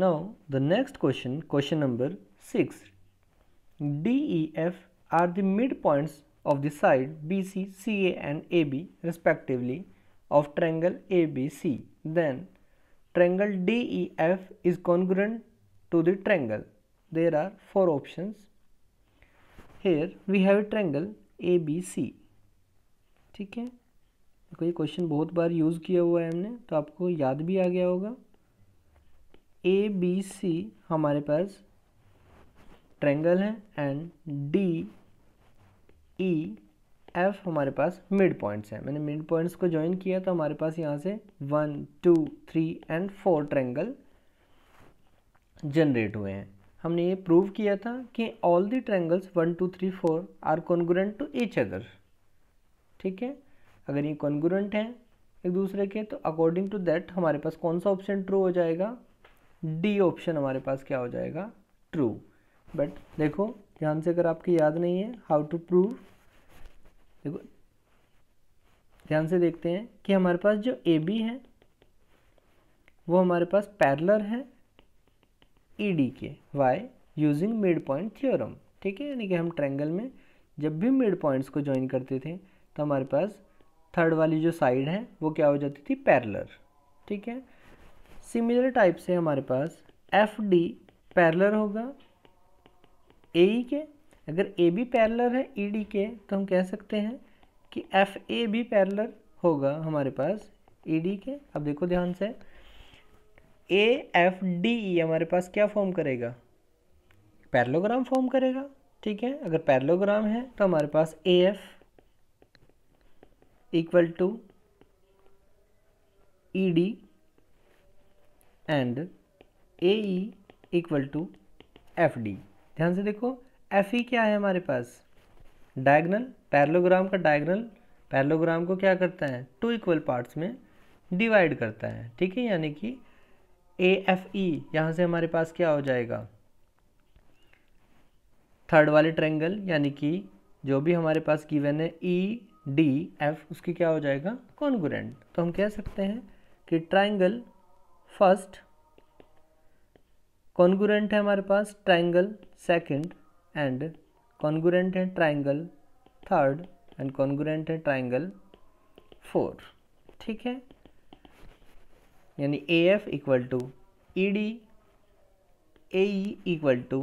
Now the next question, question number 6. D, E, F are the midpoints of the side BC, CA and AB respectively of triangle ABC. Then triangle DEF is congruent to the triangle. There are four options. Here we have a triangle ABC. ठीक है कोई question बहुत बार use किया हुआ है हमने तो आपको याद भी आ गया होगा ए बी सी हमारे पास ट्रेंगल है एंड डी ई एफ हमारे पास मिड पॉइंट्स हैं मैंने मिड पॉइंट्स को ज्वाइन किया तो हमारे पास यहाँ से one two three and four triangle generate हुए हैं हमने ये प्रूव किया था कि all the triangles one two three four are congruent to each other ठीक है अगर ये कॉन्गुरेंट हैं एक दूसरे के तो अकॉर्डिंग टू दैट हमारे पास कौन सा ऑप्शन ट्रू हो जाएगा डी ऑप्शन हमारे पास क्या हो जाएगा ट्रू बट देखो ध्यान से अगर आपकी याद नहीं है हाउ टू प्रूव देखो ध्यान से देखते हैं कि हमारे पास जो ए बी है वो हमारे पास पैरलर है ई e डी के by using mid point theorem ठीक है यानी कि हम ट्रैंगल में जब भी मिड पॉइंट्स को ज्वाइन करते थे तो हमारे पास थर्ड वाली जो साइड है वो क्या हो जाती थी पैरलर ठीक है सिमिलर टाइप से हमारे पास एफ डी पैरलर होगा ए ई e के अगर ए बी पैरलर है ई e, डी के तो हम कह सकते हैं कि एफ ए भी पैरलर होगा हमारे पास ई e, डी के अब देखो ध्यान से ए एफ डी ई हमारे पास क्या फॉर्म करेगा पैरलोग्राम फॉर्म करेगा ठीक है अगर पैरलोग्राम है तो हमारे पास A F equal to E D and A E equal to F D ध्यान से देखो एफ ई e क्या है हमारे पास डायगनल पैरलोग्राम का डायगनल पैरलोग्राम को क्या करता है टू इक्वल पार्ट्स में डिवाइड करता है ठीक है यानी कि ए एफ ई यहाँ से हमारे पास क्या हो जाएगा थर्ड वाले ट्रेंगल यानी कि जो भी हमारे पास गिवन है ई डी एफ उसकी क्या हो जाएगा कॉन्गुरेंट तो हम कह सकते हैं कि ट्राइंगल फर्स्ट कॉन्गुरेंट है हमारे पास ट्राइंगल सेकंड एंड कॉन्गुरेंट है ट्राइंगल थर्ड एंड कॉन्गुरेंट है ट्राइंगल फोर ठीक है यानी A F equal to E D A equal to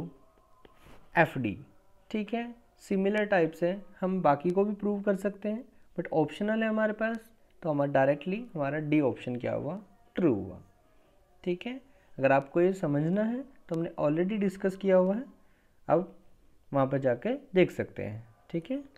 F D ठीक है सिमिलर टाइप से हम बाकी को भी प्रूव कर सकते हैं बट ऑप्शनल है हमारे पास तो हमारा डायरेक्टली हमारा डी ऑप्शन क्या हुआ ट्रू हुआ ठीक है अगर आपको ये समझना है तो हमने ऑलरेडी डिस्कस किया हुआ है अब वहाँ पर जाके देख सकते हैं ठीक है